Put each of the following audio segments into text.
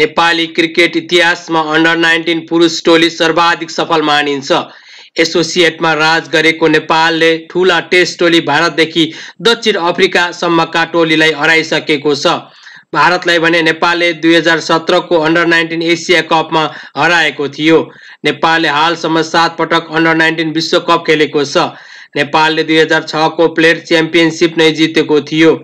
Nepali cricket इतिहासमा under nineteen पुरुष टोली सर्वाधिक सफल मानिन्छ एसोसिएटमा राज गरेको नेपालले ठुला टेस्ट टोली भारतदेखि दक्षिण अफ्रिकासम्मका टोलीलाई हराइसकेको छ भारतलाई भने नेपालले दुई हजार सत्रको अन्डर नाइन्टिन एसिया कपमा हराएको थियो नेपालले हालसम्म सात पटक अन्डर नाइन्टिन विश्वकप खेलेको छ नेपालले दुई हजार छको प्लेयर च्याम्पियनसिप नै जितेको थियो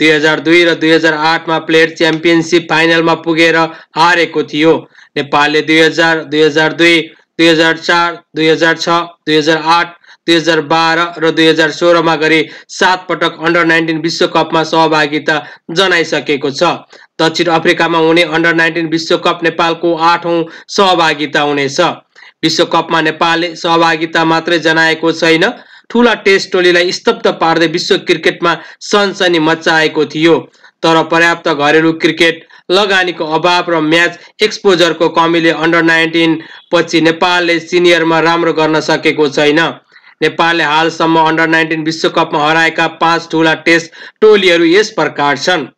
दुई र दुई हजार प्लेयर च्याम्पियनसिप फाइनलमा पुगेर हारेको थियो नेपालले दुई हजार दुई हजार दुई दुई हजार चार दुई हजार छ दुई हजार आठ दुई हजार बाह्र र दुई हजार सोह्रमा गरी सात पटक अन्डर नाइन्टिन विश्वकपमा सहभागिता जनाइसकेको छ दक्षिण अफ्रिकामा हुने अन्डर नाइन्टिन विश्वकप नेपालको आठौँ सहभागिता हुनेछ विश्वकपमा नेपालले सहभागिता मात्रै जनाएको छैन ठुला टेस्ट टोलीलाई स्तब्ध पार्दै विश्व क्रिकेटमा सनसनी मचाएको थियो तर पर्याप्त घरेलु क्रिकेट लगानीको अभाव र म्याच एक्सपोजरको कमीले अन्डर नाइन्टिन पछि नेपालले सिनियरमा राम्रो गर्न सकेको छैन नेपालले हालसम्म अन्डर नाइन्टिन विश्वकपमा हराएका पाँच ठुला टेस्ट टोलीहरू यस प्रकार छन्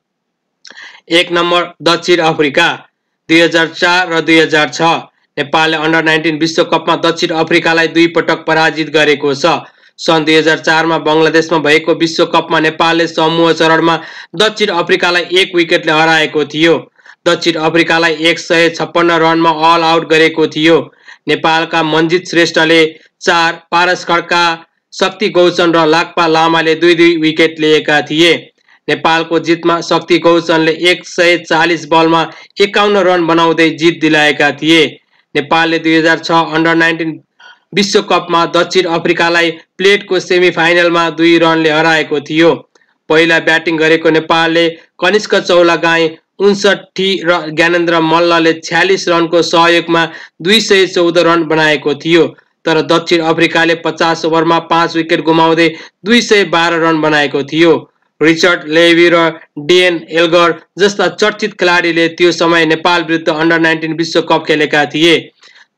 एक नम्बर दक्षिण अफ्रिका दुई हजार चार र दुई हजार छ नेपालले अन्डर नाइन्टिन विश्वकपमा दक्षिण अफ्रिकालाई दुई पटक पराजित गरेको छ सन् दुई हजार चारमा बङ्गलादेशमा भएको विश्वकपमा नेपालले समूह चरणमा दक्षिण अफ्रिकालाई एक विकेटले हराएको थियो दक्षिण अफ्रिकालाई एक सय छप्पन्न रनमा अल आउट गरेको थियो नेपालका मन्जित श्रेष्ठले चार पारस खड्का शक्ति गौचन र लाक्पा लामाले दुई दुई विकेट लिएका थिए नेपालको जितमा शक्ति गौचनले एक सय चालिस बलमा एकाउन्न रन बनाउँदै जित दिलाएका थिए नेपालले दुई हजार छ अन्डर नाइन्टिन विश्वकपमा दक्षिण अफ्रिकालाई प्लेटको सेमिफाइनलमा दुई रनले हराएको थियो पहिला ब्याटिङ गरेको नेपालले कनिष्क चौला गाई उन्सठी र ज्ञानेन्द्र मल्लले छ्यालिस रनको सहयोगमा दुई सय चौध रन बनाएको थियो तर दक्षिण अफ्रिकाले पचास ओभरमा पाँच विकेट गुमाउँदै दुई सय बाह्र रन बनाएको थियो रिचर्ड लेभी र डिएन एल्गर जस्ता चर्चित खेलाडीले त्यो समय नेपाल विरुद्ध अन्डर नाइन्टिन विश्वकप खेलेका थिए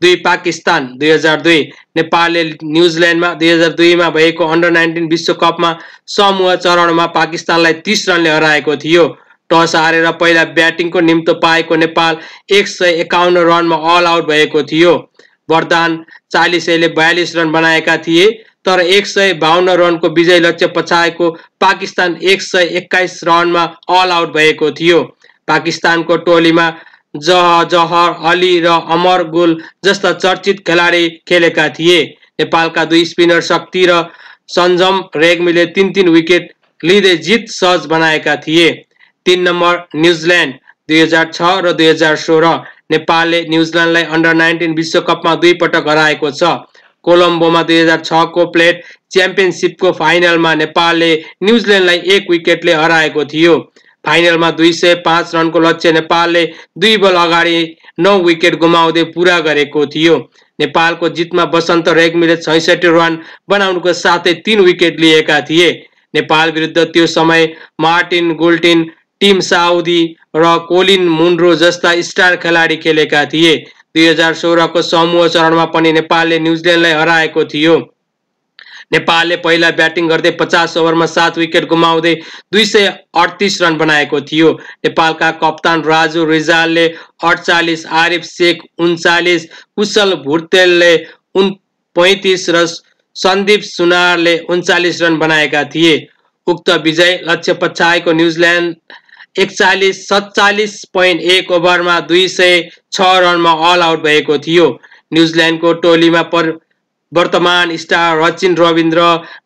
दुई पाकिस्तान दुई हजार दुई नेपालले न्युजिल्यान्डमा दुई हजार दुईमा भएको अन्डर नाइन्टिन विश्वकपमा समूह चरणमा पाकिस्तानलाई तिस रनले हराएको थियो टस हारेर पहिला ब्याटिङको निम्तो पाएको नेपाल एक सय एकाउन्न रनमा अल आउट भएको थियो वरदान चालिसैले बयालिस रन बनाएका थिए तर एक सय बाहन्न रनको विजय लक्ष्य पछाएको पाकिस्तान एक सय एक्काइस रनमा अल आउट भएको थियो पाकिस्तानको टोलीमा जह जहर अली र अमर गोल जस्ता चर्चित खेलाडी खेलेका थिए नेपालका दुई स्पिनर शक्ति र सन्जम रेग्मीले तिन तिन विकेट लिँदै जित सहज बनाएका थिए तिन नम्बर न्युजिल्यान्ड दुई हजार छ र दुई हजार सोह्र नेपालले न्युजिल्यान्डलाई अन्डर नाइन्टिन विश्वकपमा दुई पटक हराएको छ कोलम्बोमा दुई हजार छको प्लेट च्याम्पियनसिपको फाइनलमा नेपालले न्युजिल्यान्डलाई एक विकेटले हराएको थियो फाइनलमा दुई सय पाँच रनको लक्ष्य नेपालले दुई बल अगाडि नौ विकेट गुमाउँदै पुरा गरेको थियो नेपालको जितमा बसन्त रेग्मीले छैसठी रन बनाउनुको साथै तिन विकेट लिएका थिए नेपाल विरुद्ध त्यो समय मार्टिन गोल्टिन टिम साउदी र कोलिन मुन्ड्रो जस्ता स्टार खेलाडी खेलेका थिए दुई हजार सोह्रको समूह चरणमा पनि नेपालले न्युजिल्यान्डलाई हराएको थियो नेपालले पहिला ब्याटिङ गर्दै पचास ओभरमा सात विकेट गुमाउँदै दुई सय अडतिस रन बनाएको थियो नेपालका कप्तान राजु रिजालले अडचालिस आरिफ शेख उन्चालिस कुशल भुटेलले उन पैँतिस र सन्दीप सुनारले उन्चालिस रन बनाएका थिए उक्त विजय लक्ष्य पछाएको न्युजिल्यान्ड एकचालिस सत्तालिस पोइन्ट एक ओभरमा दुई सय छ रनमा अल आउट भएको थियो न्युजिल्यान्डको टोलीमा पर वर्तमान star Rachin Ravindra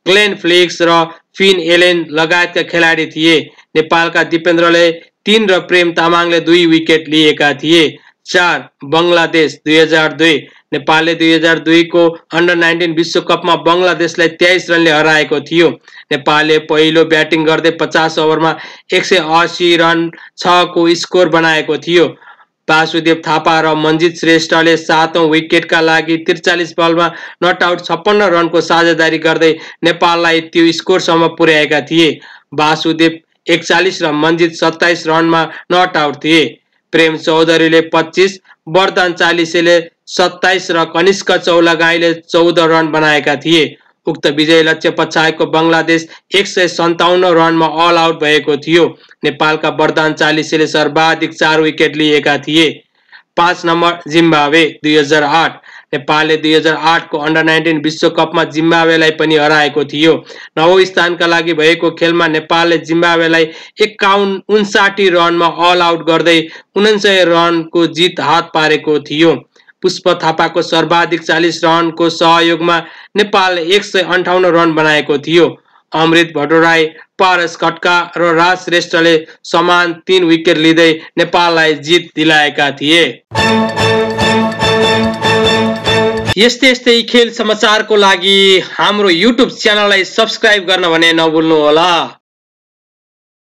Glenn Phillips र फिन एलेन लगायतका खेलाडी थिए नेपालका दिपेन्द्रले तिन र प्रेम तामाङले दुई विकेट लिएका थिए चार बङ्गलादेश दुई हजार दुई नेपालले दुई हजार दुईको अन्डर नाइन्टिन विश्वकपमा बङ्गलादेशलाई तेइस रनले हराएको थियो नेपालले पहिलो ब्याटिङ गर्दै पचास ओभरमा एक सय असी रन छको स्कोर बनाएको थियो वासुदेव थापा र मन्जित श्रेष्ठले सातौँ विकेटका लागि त्रिचालिस बलमा नट आउट छप्पन्न रनको साझेदारी गर्दै नेपाललाई त्यो स्कोरसम्म पुर्याएका थिए वासुदेव एकचालिस र मन्जित सत्ताइस रनमा नट आउट थिए प्रेम चौधरीले पच्चिस वर्धन चालिसेले सत्ताइस र कनिष्क चौलागाईले चौध रन बनाएका थिए उक्त विजय लक्ष्य पछाएको बङ्गलादेश एक सय सन्ताउन्न रनमा अल आउट भएको थियो नेपालका वरदान चालिसले सर्वाधिक चार विकेट लिएका थिए पाँच नम्बर जिम्बावे दुई हजार आठ नेपालले दुई हजार आठको अन्डर नाइन्टिन विश्वकपमा जिम्बावेलाई पनि हराएको थियो नौ स्थानका लागि भएको खेलमा नेपालले जिम्बावेलाई एक्काउन्न उन्साठी रनमा अल आउट गर्दै उन्सय रनको जित हात पारेको थियो पुष्प थापाको सर्वाधिक चालिस रनको सहयोगमा नेपालले एक सय अन्ठाउन्न रन बनाएको थियो अमृत भट्टराई पारस खट्का र राज श्रेष्ठले समान तीन विकेट लिँदै नेपाललाई जित दिलाएका थिए यस्तै यस्तै खेल समाचारको लागि हाम्रो युट्युब च्यानललाई सब्सक्राइब गर्न भने नभुल्नुहोला